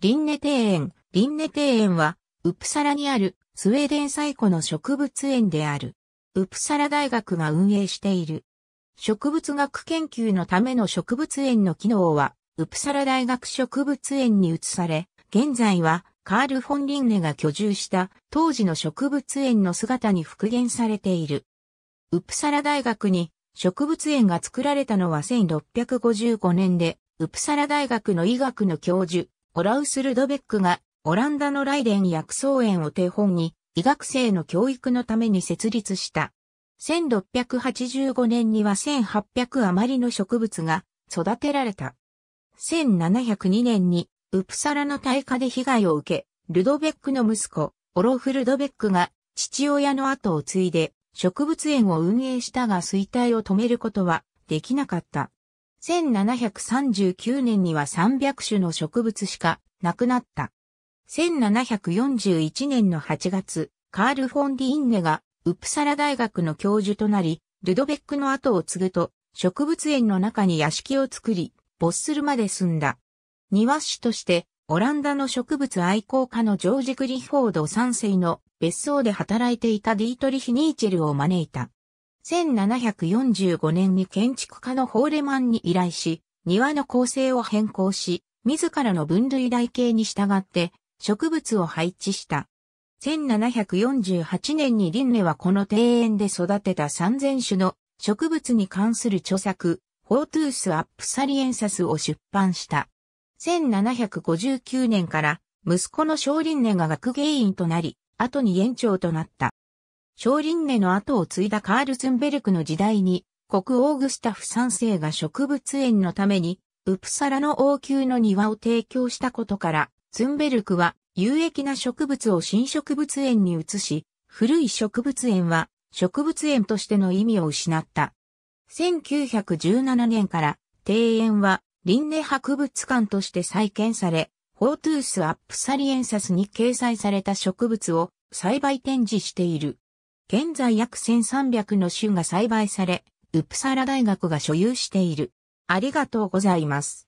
リンネ庭園。リンネ庭園は、ウプサラにあるスウェーデン最古の植物園である。ウプサラ大学が運営している。植物学研究のための植物園の機能は、ウプサラ大学植物園に移され、現在はカール・フォン・リンネが居住した当時の植物園の姿に復元されている。ウプサラ大学に植物園が作られたのは1655年で、ウプサラ大学の医学の教授、オラウス・ルドベックが、オランダのライデン薬草園を手本に、医学生の教育のために設立した。1685年には1800余りの植物が育てられた。1702年にウプサラの大火で被害を受け、ルドベックの息子、オロフ・ルドベックが父親の後を継いで植物園を運営したが衰退を止めることはできなかった。1739年には300種の植物しかなくなった。1741年の8月、カール・フォン・ディインネがウプサラ大学の教授となり、ルドベックの後を継ぐと、植物園の中に屋敷を作り、没するまで住んだ。庭師として、オランダの植物愛好家のジョージ・グリフォード3世の別荘で働いていたディートリヒ・ニーチェルを招いた。1745年に建築家のホーレマンに依頼し、庭の構成を変更し、自らの分類台形に従って植物を配置した。1748年にリンネはこの庭園で育てた3000種の植物に関する著作、フォートゥース・アップ・サリエンサスを出版した。1759年から息子の少林根が学芸員となり、後に園長となった。リンネの後を継いだカールツンベルクの時代に、国王グスタフ3世が植物園のために、ウプサラの王宮の庭を提供したことから、ツンベルクは有益な植物を新植物園に移し、古い植物園は植物園としての意味を失った。1917年から庭園はンネ博物館として再建され、フォートゥースアップサリエンサスに掲載された植物を栽培展示している。現在約1300の種が栽培され、ウプサラ大学が所有している。ありがとうございます。